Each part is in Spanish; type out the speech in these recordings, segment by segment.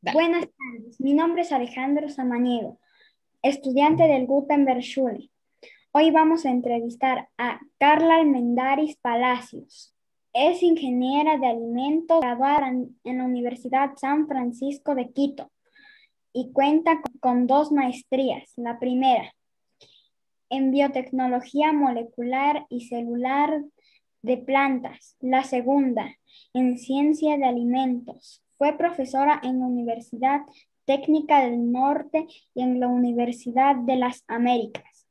Buenas tardes, mi nombre es Alejandro Samaniego, estudiante del Gutenberg Schule. Hoy vamos a entrevistar a Carla Almendaris Palacios. Es ingeniera de alimentos graduada en la Universidad San Francisco de Quito y cuenta con dos maestrías. La primera, en biotecnología molecular y celular de plantas. La segunda, en ciencia de alimentos. Fue profesora en la Universidad Técnica del Norte y en la Universidad de las Américas.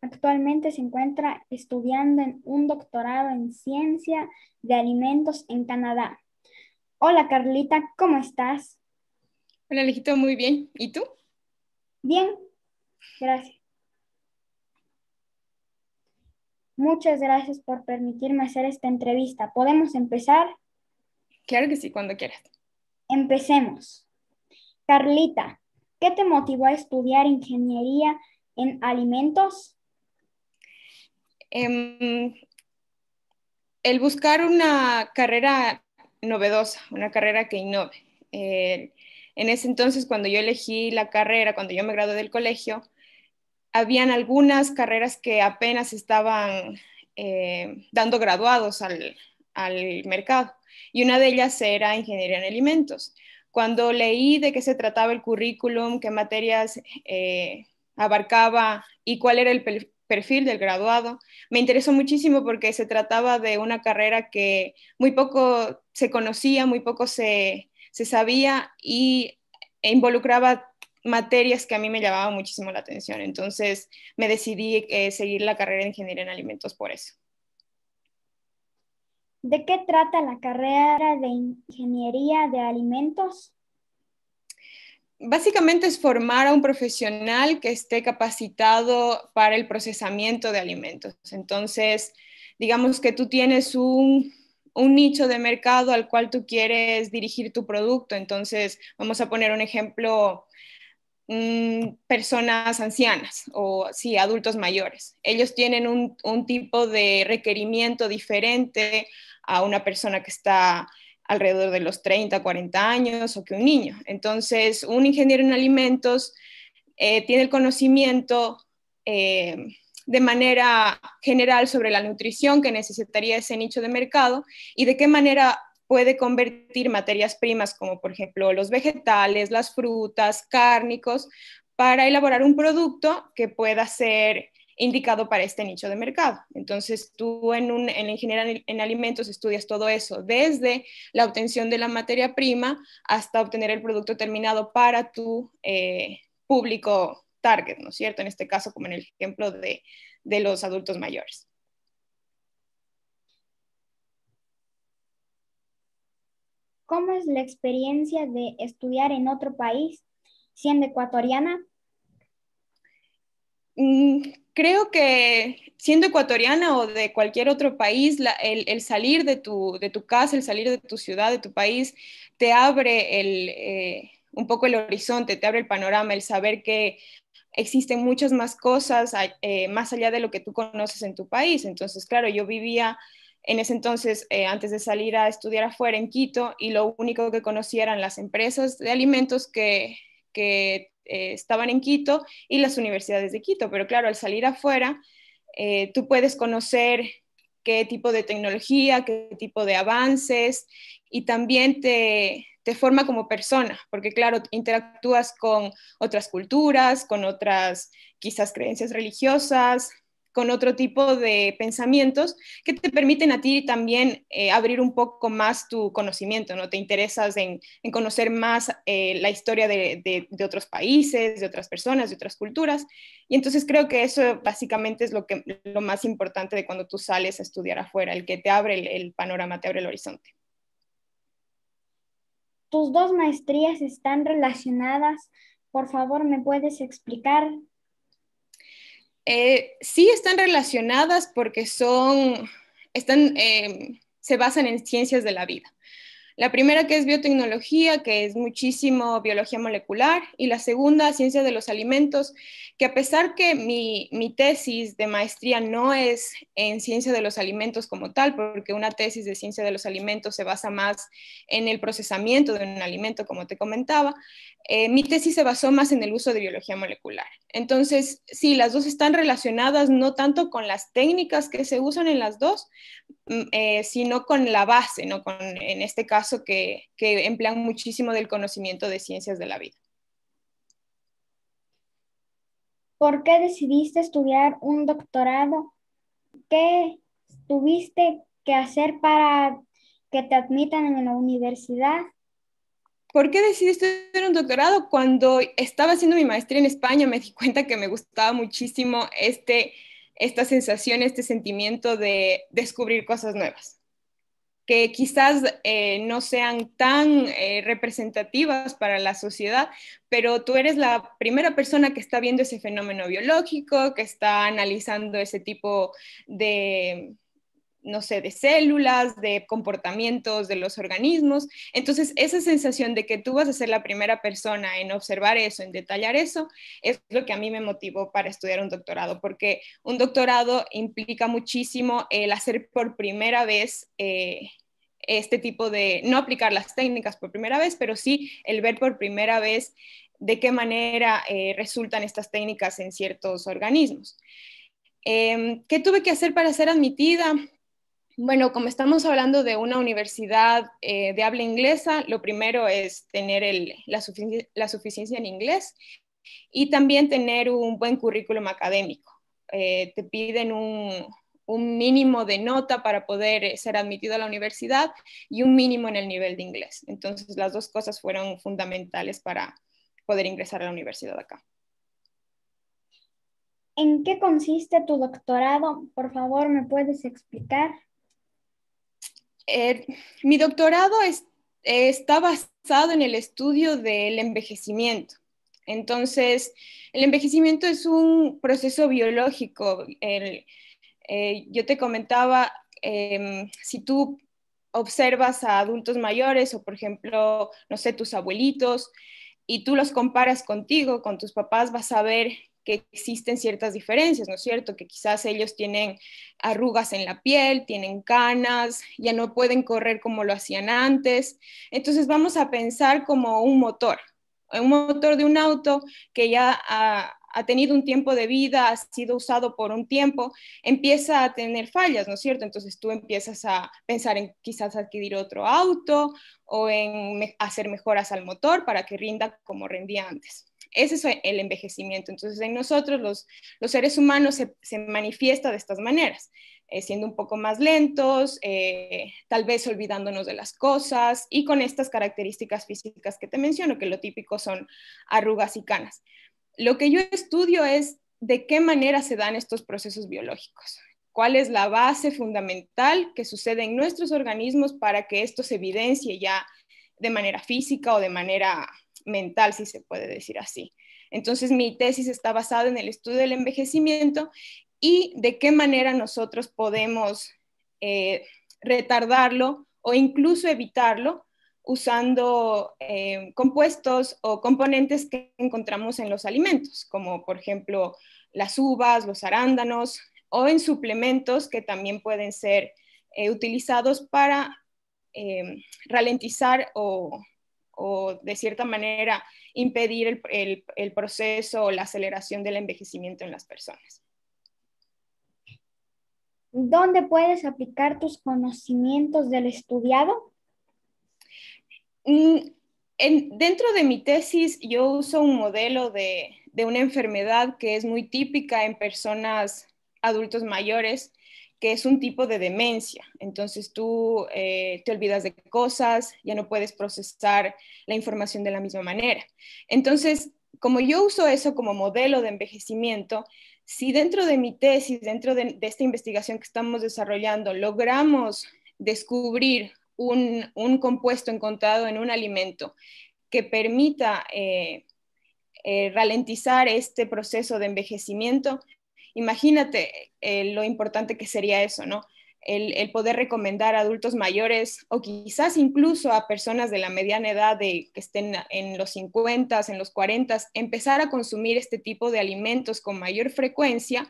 Actualmente se encuentra estudiando en un doctorado en ciencia de alimentos en Canadá. Hola Carlita, ¿cómo estás? Hola Alejito, muy bien. ¿Y tú? Bien, gracias. Muchas gracias por permitirme hacer esta entrevista. ¿Podemos empezar? Claro que sí, cuando quieras. Empecemos. Carlita, ¿qué te motivó a estudiar ingeniería en alimentos? Em, el buscar una carrera novedosa, una carrera que innove. en ese entonces, cuando yo elegí la carrera, cuando yo me gradué del colegio, habían algunas carreras que apenas estaban eh, dando graduados al, al mercado. Y una de ellas era ingeniería en alimentos. Cuando leí de qué se trataba el currículum, qué materias eh, abarcaba y cuál era el perfil del graduado, me interesó muchísimo porque se trataba de una carrera que muy poco se conocía, muy poco se, sabía y e involucraba materias que a mí me llamaban muchísimo la atención. Entonces me decidí eh, seguir la carrera de ingeniería en alimentos por eso. ¿De qué trata la carrera de ingeniería de alimentos? Básicamente es formar a un profesional que esté capacitado para el procesamiento de alimentos. Entonces, digamos que tú tienes un, nicho de mercado al cual tú quieres dirigir tu producto. Entonces, vamos a poner un ejemplo, mm, personas ancianas o sí, adultos mayores. Ellos tienen un, un tipo de requerimiento diferente a una persona que está alrededor de los 30, 40 años o que un niño. Entonces, un ingeniero en alimentos eh, tiene el conocimiento eh, de manera general sobre la nutrición que necesitaría ese nicho de mercado y de qué manera puede convertir materias primas como por ejemplo los vegetales, las frutas, cárnicos, para elaborar un producto que pueda ser indicado para este nicho de mercado. Entonces, tú en, un, en ingeniería en alimentos estudias todo eso, desde la obtención de la materia prima hasta obtener el producto terminado para tu eh, público target, ¿no es cierto? En este caso, como en el ejemplo de, los adultos mayores. ¿Cómo es la experiencia de estudiar en otro país siendo ecuatoriana? Mm, creo que siendo ecuatoriana o de cualquier otro país, el, salir de tu, de tu casa, el salir de tu ciudad, de tu país, te abre el, eh, un poco el horizonte, te abre el panorama, el saber que existen muchas más cosas eh, más allá de lo que tú conoces en tu país. Entonces, claro, yo vivía en ese entonces, eh, antes de salir a estudiar afuera en Quito, y lo único que conocía eran las empresas de alimentos que, que eh, estaban en Quito y las universidades de Quito. Pero claro, al salir afuera, eh, tú puedes conocer qué tipo de tecnología, qué tipo de avances y también te, te forma como persona, porque claro, interactúas con otras culturas, con otras quizás creencias religiosas, con otro tipo de pensamientos que te permiten a ti también eh, abrir un poco más tu conocimiento, ¿no? Te interesas en, conocer más eh, la historia de, otros países, de otras personas, de otras culturas. Y entonces creo que eso básicamente es lo, que, lo más importante de cuando tú sales a estudiar afuera, el que te abre el, el panorama, te abre el horizonte. Tus dos maestrías están relacionadas. Por favor, ¿me puedes explicar eh, sí están relacionadas porque son, eh, se basan en ciencias de la vida. La primera que es biotecnología, que es muchísimo biología molecular, y la segunda, ciencia de los alimentos, que a pesar que mi, tesis de maestría no es en ciencia de los alimentos como tal, porque una tesis de ciencia de los alimentos se basa más en el procesamiento de un alimento, como te comentaba, eh, mi tesis se basó más en el uso de biología molecular. Entonces, sí, las dos están relacionadas no tanto con las técnicas que se usan en las dos, Mm, eh, sino con la base, ¿no? con, en este caso que, que emplean muchísimo del conocimiento de ciencias de la vida. ¿Por qué decidiste estudiar un doctorado? ¿Qué tuviste que hacer para que te admitan en la universidad? ¿Por qué decidiste estudiar un doctorado? Cuando estaba haciendo mi maestría en España me di cuenta que me gustaba muchísimo este esta sensación, este sentimiento de descubrir cosas nuevas, que quizás eh, no sean tan eh, representativas para la sociedad, pero tú eres la primera persona que está viendo ese fenómeno biológico, que está analizando ese tipo de no sé, de células, de comportamientos de los organismos. Entonces, esa sensación de que tú vas a ser la primera persona en observar eso, en detallar eso, es lo que a mí me motivó para estudiar un doctorado, porque un doctorado implica muchísimo el hacer por primera vez... Eh, este tipo de, no aplicar las técnicas por primera vez, pero sí el ver por primera vez de qué manera eh, resultan estas técnicas en ciertos organismos. Em, ¿Qué tuve que hacer para ser admitida? Bueno, como estamos hablando de una universidad eh, de habla inglesa, lo primero es tener la, suficiencia en inglés y también tener un buen currículum académico. Eh, te piden un mínimo de nota para poder eh, ser admitido a la universidad y un mínimo en el nivel de inglés. Entonces, las dos cosas fueron fundamentales para poder ingresar a la universidad acá. ¿En qué consiste tu doctorado? Por favor, ¿me puedes explicar? Eh, mi doctorado está basado en el estudio del envejecimiento. Entonces, el envejecimiento es un proceso biológico. Eh, yo te comentaba, em, si tú observas a adultos mayores o, por ejemplo, no sé, tus abuelitos, y tú los comparas contigo, con tus papás, vas a ver que existen ciertas diferencias, ¿no es cierto? Que quizás ellos tienen arrugas en la piel, tienen canas, ya no pueden correr como lo hacían antes. Entonces vamos a pensar como un motor, un motor de un auto que ya ha, ha tenido un tiempo de vida, ha sido usado por un tiempo, empieza a tener fallas, ¿no es cierto? Entonces tú empiezas a pensar en quizás adquirir otro auto o en hacer mejoras al motor para que rinda como rendía antes. Ese es el envejecimiento. Entonces, en nosotros, los, seres humanos, se, manifiesta de estas maneras, eh, siendo un poco más lentos, eh, tal vez olvidándonos de las cosas y con estas características físicas que te menciono, que lo típico son arrugas y canas. Lo que yo estudio es de qué manera se dan estos procesos biológicos cuál es la base fundamental que sucede en nuestros organismos para que esto se evidencie ya de manera física o de manera mental, si se puede decir así. Entonces, mi tesis está basada en el estudio del envejecimiento y de qué manera nosotros podemos eh, retardarlo o incluso evitarlo usando eh, compuestos o componentes que encontramos en los alimentos, como por ejemplo las uvas, los arándanos o en suplementos que también pueden ser eh, utilizados para ralentizar o o de cierta manera impedir el, proceso o la aceleración del envejecimiento en las personas. ¿Dónde puedes aplicar tus conocimientos del estudiado? Mm, dentro de mi tesis yo uso un modelo de, de una enfermedad que es muy típica en personas adultos mayores que es un tipo de demencia. Entonces tú eh, te olvidas de cosas, ya no puedes procesar la información de la misma manera. Entonces, como yo uso eso como modelo de envejecimiento, si dentro de mi tesis, dentro de, esta investigación que estamos desarrollando, logramos descubrir un, compuesto encontrado en un alimento que permita eh, eh, ralentizar este proceso de envejecimiento, Imagínate eh, lo importante que sería eso, ¿no? El, poder recomendar a adultos mayores o quizás incluso a personas de la mediana edad de, que estén en los 50, en los 40, empezar a consumir este tipo de alimentos con mayor frecuencia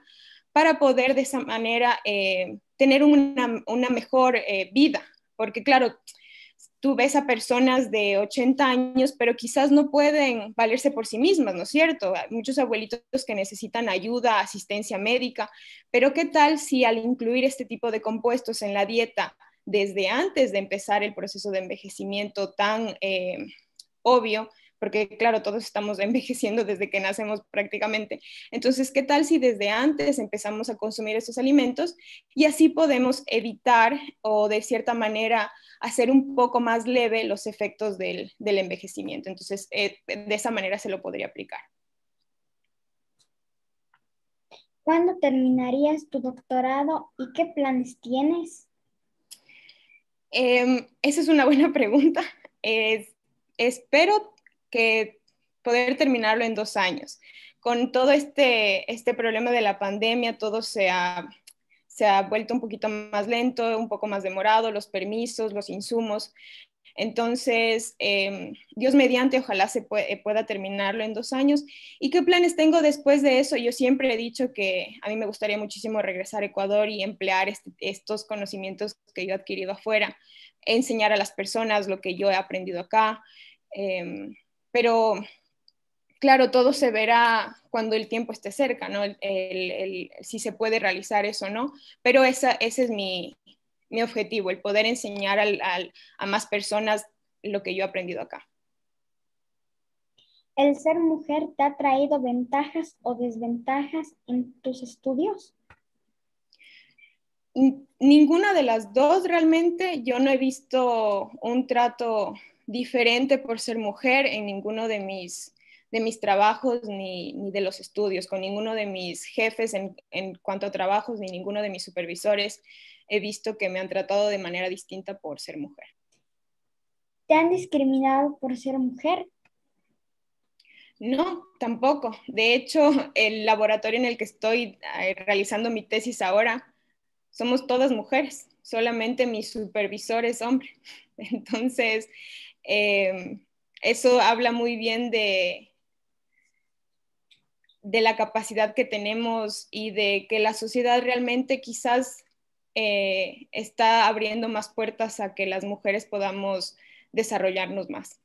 para poder de esa manera eh, tener una, mejor eh, vida. Porque claro, tú ves a personas de 80 años, pero quizás no pueden valerse por sí mismas, ¿no es cierto? Hay muchos abuelitos que necesitan ayuda, asistencia médica, pero ¿qué tal si al incluir este tipo de compuestos en la dieta desde antes de empezar el proceso de envejecimiento tan eh, obvio, porque claro, todos estamos envejeciendo desde que nacemos prácticamente. Entonces, ¿qué tal si desde antes empezamos a consumir estos alimentos y así podemos evitar o de cierta manera hacer un poco más leve los efectos del, del envejecimiento? Entonces, eh, de esa manera se lo podría aplicar. ¿Cuándo terminarías tu doctorado y qué planes tienes? Em, esa es una buena pregunta. Es, espero que poder terminarlo en dos años. Con todo este, este problema de la pandemia, todo se ha, se ha vuelto un poquito más lento, un poco más demorado, los permisos, los insumos. Entonces, em, Dios mediante, ojalá se pueda terminarlo en dos años. ¿Y qué planes tengo después de eso? Yo siempre he dicho que a mí me gustaría muchísimo regresar a Ecuador y emplear este, estos conocimientos que yo he adquirido afuera, enseñar a las personas lo que yo he aprendido acá. Em, pero claro, todo se verá cuando el tiempo esté cerca, ¿no? El, si se puede realizar eso o no, pero esa, ese es mi, mi objetivo, el poder enseñar al, a más personas lo que yo he aprendido acá. ¿El ser mujer te ha traído ventajas o desventajas en tus estudios? Ninguna de las dos realmente. Yo no he visto un trato diferente por ser mujer en ninguno de mis, de mis trabajos ni, ni de los estudios, con ninguno de mis jefes en, en cuanto a trabajos, ni ninguno de mis supervisores he visto que me han tratado de manera distinta por ser mujer. ¿Te han discriminado por ser mujer? No, tampoco. De hecho, el laboratorio en el que estoy eh, realizando mi tesis ahora, somos todas mujeres, solamente mi supervisor es hombre. Entonces, Em, eso habla muy bien de, de la capacidad que tenemos y de que la sociedad realmente quizás eh, está abriendo más puertas a que las mujeres podamos desarrollarnos más.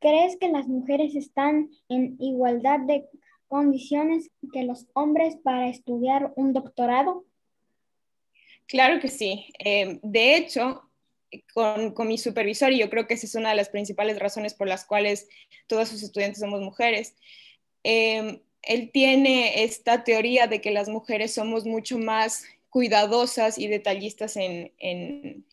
¿Crees que las mujeres están en igualdad de condiciones que los hombres para estudiar un doctorado? Claro que sí. Em, de hecho, con, mi supervisor y yo creo que esa es una de las principales razones por las cuales todos sus estudiantes somos mujeres. Em, él tiene esta teoría de que las mujeres somos mucho más cuidadosas y detallistas en,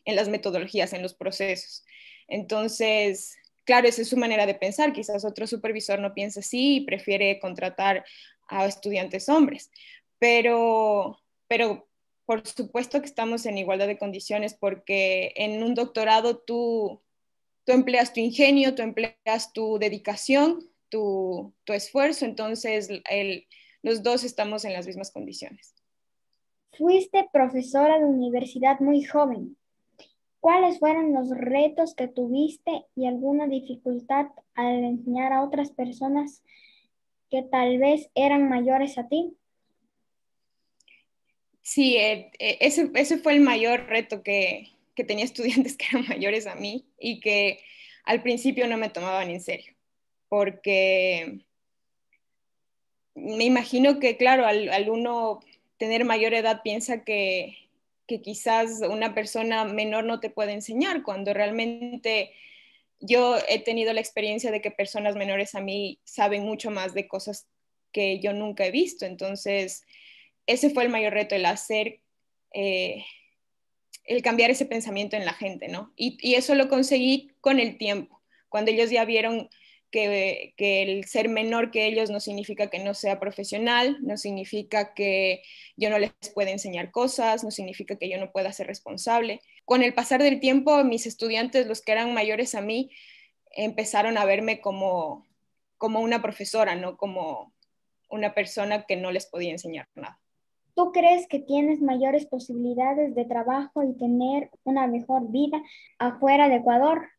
las metodologías, en los procesos. Entonces, claro, esa es su manera de pensar. Quizás otro supervisor no piensa así y prefiere contratar a estudiantes hombres. Pero, pero por supuesto que estamos en igualdad de condiciones porque en un doctorado tú, tú empleas tu ingenio, tú empleas tu dedicación, tu, esfuerzo, entonces los dos estamos en las mismas condiciones. Fuiste profesora de universidad muy joven. ¿Cuáles fueron los retos que tuviste y alguna dificultad al enseñar a otras personas que tal vez eran mayores a ti? Sí, eh, eh, ese, fue el mayor reto que, tenía estudiantes que eran mayores a mí y que al principio no me tomaban en serio, porque me imagino que, claro, al, al uno tener mayor edad piensa que, que, quizás una persona menor no te puede enseñar, cuando realmente yo he tenido la experiencia de que personas menores a mí saben mucho más de cosas que yo nunca he visto. Entonces, ese fue el mayor reto, el hacer, eh, el cambiar ese pensamiento en la gente, ¿no? Y, eso lo conseguí con el tiempo, cuando ellos ya vieron que, el ser menor que ellos no significa que no sea profesional, no significa que yo no les pueda enseñar cosas, no significa que yo no pueda ser responsable. Con el pasar del tiempo, mis estudiantes, los que eran mayores a mí, empezaron a verme como, como una profesora, no como una persona que no les podía enseñar nada tú crees que tienes mayores posibilidades de trabajo y tener una mejor vida afuera de Ecuador?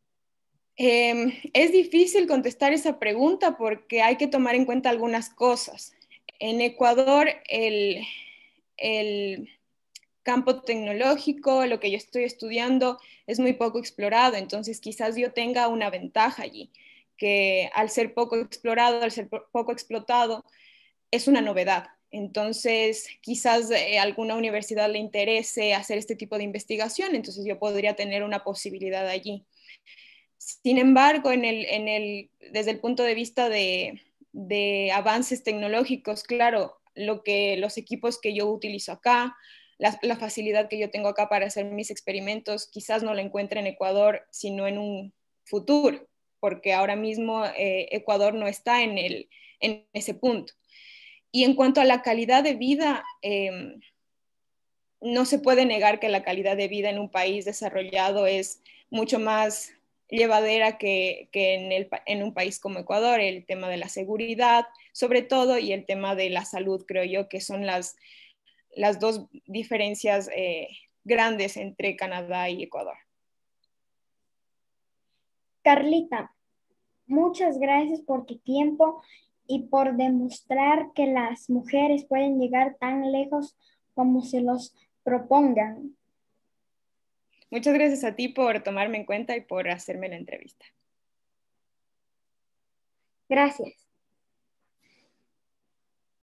Em, es difícil contestar esa pregunta porque hay que tomar en cuenta algunas cosas. En Ecuador, el, el campo tecnológico, lo que yo estoy estudiando, es muy poco explorado, entonces quizás yo tenga una ventaja allí, que al ser poco explorado, al ser poco explotado, es una novedad. Entonces, quizás eh, alguna universidad le interese hacer este tipo de investigación, entonces yo podría tener una posibilidad allí. Sin embargo, desde el punto de vista de, avances tecnológicos, claro, lo que, los equipos que yo utilizo acá, la, facilidad que yo tengo acá para hacer mis experimentos, quizás no la encuentre en Ecuador, sino en un futuro, porque ahora mismo eh, Ecuador no está en ese punto. Y en cuanto a la calidad de vida, em, no se puede negar que la calidad de vida en un país desarrollado es mucho más llevadera que, que en, un país como Ecuador, el tema de la seguridad, sobre todo, y el tema de la salud, creo yo, que son las, las dos diferencias eh, grandes entre Canadá y Ecuador. Carlita, muchas gracias por tu tiempo y por demostrar que las mujeres pueden llegar tan lejos como se los propongan. Muchas gracias a ti por tomarme en cuenta y por hacerme la entrevista. Gracias.